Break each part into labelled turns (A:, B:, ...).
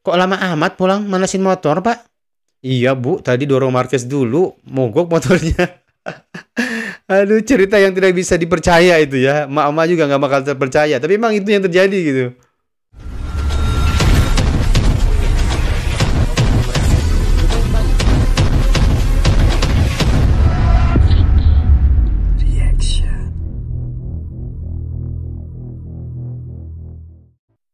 A: Kok lama amat pulang manasin motor, Pak? Iya, Bu. Tadi dorong Marquez dulu. Mogok motornya. Aduh, cerita yang tidak bisa dipercaya itu ya. Mama juga nggak bakal terpercaya. Tapi emang itu yang terjadi gitu.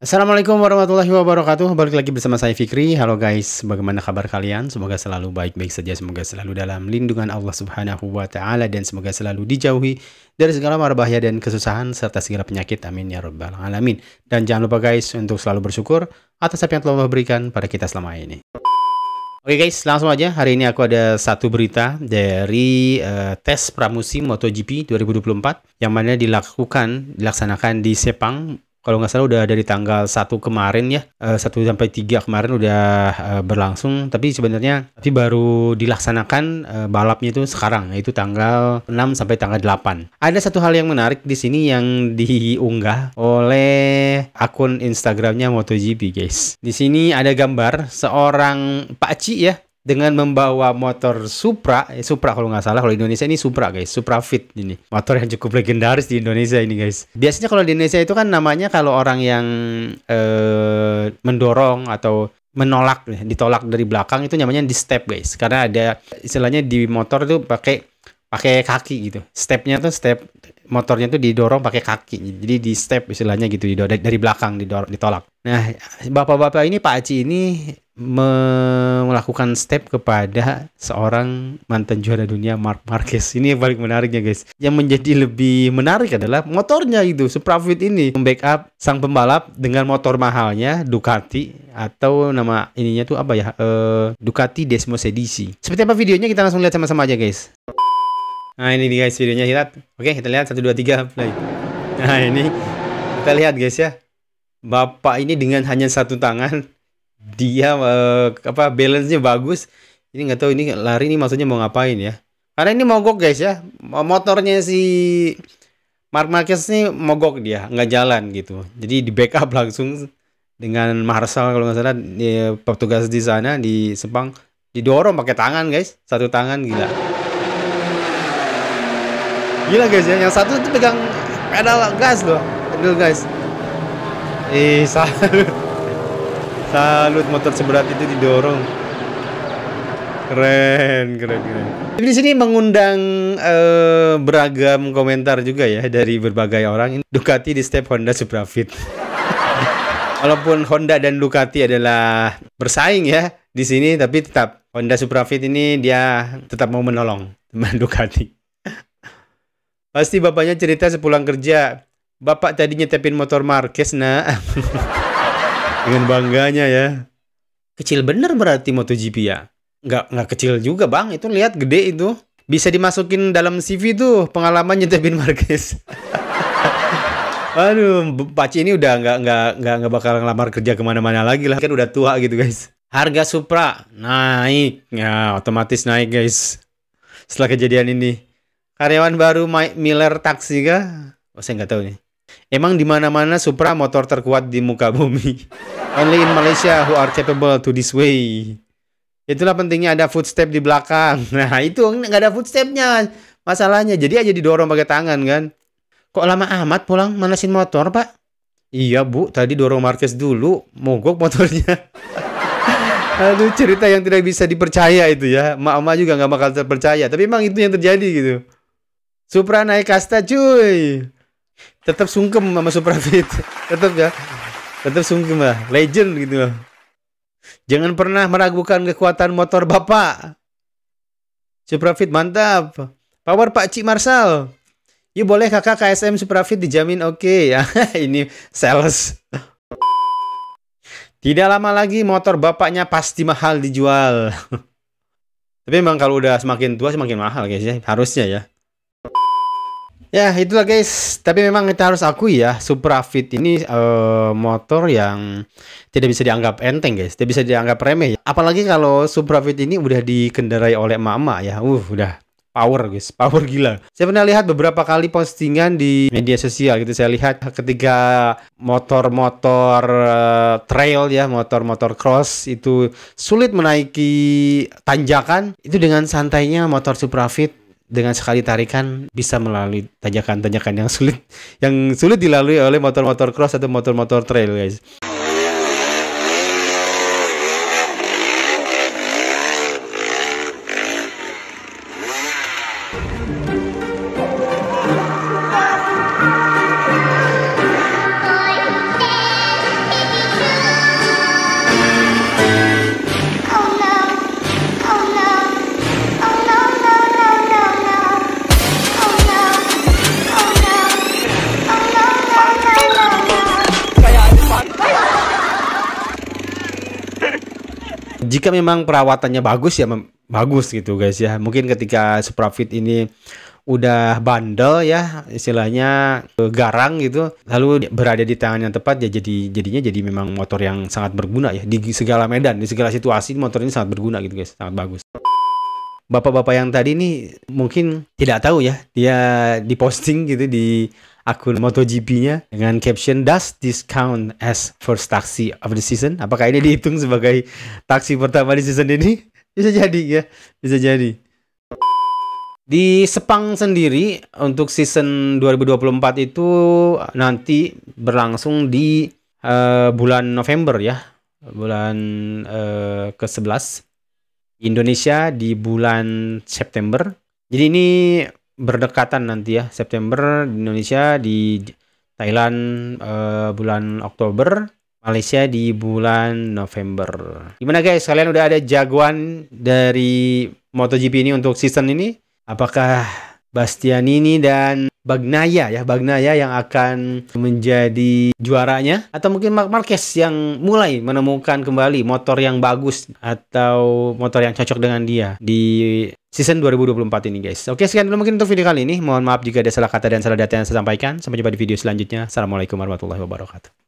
A: Assalamualaikum warahmatullahi wabarakatuh Balik lagi bersama saya Fikri Halo guys, bagaimana kabar kalian? Semoga selalu baik-baik saja Semoga selalu dalam lindungan Allah subhanahu wa ta'ala Dan semoga selalu dijauhi dari segala mara dan kesusahan Serta segala penyakit Amin ya rabbal alamin Dan jangan lupa guys untuk selalu bersyukur Atas apa yang telah Allah berikan pada kita selama ini Oke guys, langsung aja. Hari ini aku ada satu berita dari uh, tes pramusim MotoGP 2024 yang mana dilakukan dilaksanakan di Sepang, kalau nggak salah udah dari tanggal 1 kemarin ya, 1 eh, sampai 3 kemarin udah eh, berlangsung, tapi sebenarnya tapi baru dilaksanakan eh, balapnya itu sekarang, yaitu tanggal 6 sampai tanggal 8. Ada satu hal yang menarik di sini yang diunggah oleh akun Instagramnya MotoGP guys. Di sini ada gambar seorang Pak Ci ya, dengan membawa motor Supra, eh, Supra kalau nggak salah, kalau Indonesia ini Supra guys, Supra Fit ini. Motor yang cukup legendaris di Indonesia ini guys. Biasanya kalau di Indonesia itu kan namanya kalau orang yang eh, mendorong atau menolak eh, ditolak dari belakang itu namanya di step guys karena ada istilahnya di motor itu pakai pakai kaki gitu stepnya tuh step motornya tuh didorong pakai kaki jadi di step istilahnya gitu didorong dari belakang didorong ditolak nah bapak-bapak ini Pak Aci ini melakukan step kepada seorang mantan juara dunia Mark Marquez. Ini yang paling menariknya guys. Yang menjadi lebih menarik adalah motornya itu, Suprafit ini membackup sang pembalap dengan motor mahalnya Ducati atau nama ininya tuh apa ya? Uh, Ducati Desmos Edisi. Seperti apa videonya kita langsung lihat sama-sama aja guys. Nah ini nih guys videonya kita. Oke kita lihat 1 2 3 play. Nah ini kita lihat guys ya. Bapak ini dengan hanya satu tangan dia uh, apa balance-nya bagus. Ini nggak tahu ini lari ini maksudnya mau ngapain ya. Karena ini mogok guys ya. Motornya si Mark Marquez ini mogok dia, nggak jalan gitu. Jadi di backup langsung dengan marshall kalau nggak salah di petugas di sana di Sepang didorong pakai tangan guys, satu tangan gila. Gila guys ya, yang satu itu pegang pedal gas loh, pedal guys. Eh salut. Salut motor seberat itu didorong. Keren, keren, keren. Di sini mengundang uh, beragam komentar juga ya dari berbagai orang. Ducati di step Honda Supra Fit. Walaupun Honda dan Ducati adalah bersaing ya di sini, tapi tetap Honda Supra Fit ini dia tetap mau menolong teman Ducati. Pasti bapaknya cerita sepulang kerja, bapak tadi nyetepin motor Marquez nah. Dengan bangganya ya. Kecil bener berarti MotoGP ya. Nggak, nggak kecil juga bang, itu lihat gede itu. Bisa dimasukin dalam CV tuh pengalaman nyetepin Marquez. Aduh, Paci ini udah nggak nggak nggak nggak bakal ngelamar kerja kemana-mana lagi lah. Kan udah tua gitu guys. Harga Supra naik, ya otomatis naik guys. Setelah kejadian ini, karyawan baru Mike Miller taksi kah? Oh, saya nggak tahu nih. Emang di mana-mana Supra motor terkuat di muka bumi. Only in Malaysia who are capable to this way. Itulah pentingnya ada footstep di belakang. Nah itu nggak ada footstepnya masalahnya. Jadi aja didorong pakai tangan kan. Kok lama amat pulang manasin motor pak? Iya bu, tadi dorong Marquez dulu, mogok motornya. Aduh cerita yang tidak bisa dipercaya itu ya. Mama juga nggak bakal terpercaya. Tapi emang itu yang terjadi gitu. Supra naik kasta cuy tetap sungkem sama Suprafit tetap ya tetap sungkem lah legend gitu loh jangan pernah meragukan kekuatan motor bapak Suprafit mantap power Pak Cik Marsal Yuk iya, boleh kakak KSM Suprafit dijamin oke okay. ya. Ini sales. Tidak lama lagi motor bapaknya pasti mahal dijual. Tapi memang kalau udah semakin tua semakin mahal guys ya. Harusnya ya. Ya itulah guys. Tapi memang kita harus akui ya, Supra Fit ini uh, motor yang tidak bisa dianggap enteng guys. Tidak bisa dianggap remeh. Ya. Apalagi kalau Supra Fit ini udah dikendarai oleh mama ya. Uh udah power guys, power gila. Saya pernah lihat beberapa kali postingan di media sosial gitu. Saya lihat ketika motor-motor uh, trail ya, motor-motor cross itu sulit menaiki tanjakan, itu dengan santainya motor Supra Fit dengan sekali tarikan bisa melalui tanjakan-tanjakan yang sulit yang sulit dilalui oleh motor-motor cross atau motor-motor trail guys. Jika memang perawatannya bagus ya bagus gitu guys ya. Mungkin ketika Suprafit ini udah bandel ya istilahnya e, garang gitu lalu berada di tangan yang tepat ya jadi jadinya jadi memang motor yang sangat berguna ya di segala medan di segala situasi motor ini sangat berguna gitu guys sangat bagus bapak-bapak yang tadi ini mungkin tidak tahu ya dia diposting gitu di akun MotoGP-nya dengan caption Does this count as first taxi of the season? Apakah ini dihitung sebagai taksi pertama di season ini? Bisa jadi ya, bisa jadi. Di Sepang sendiri untuk season 2024 itu nanti berlangsung di uh, bulan November ya, bulan uh, eh, ke-11. Indonesia di bulan September. Jadi ini berdekatan nanti ya September di Indonesia di Thailand uh, bulan Oktober Malaysia di bulan November gimana guys kalian udah ada jagoan dari MotoGP ini untuk season ini apakah Bastianini dan Bagnaya ya Bagnaya yang akan menjadi juaranya atau mungkin Mark Marquez yang mulai menemukan kembali motor yang bagus atau motor yang cocok dengan dia di season 2024 ini guys. Oke sekian dulu mungkin untuk video kali ini. Mohon maaf jika ada salah kata dan salah data yang saya sampaikan. Sampai jumpa di video selanjutnya. Assalamualaikum warahmatullahi wabarakatuh.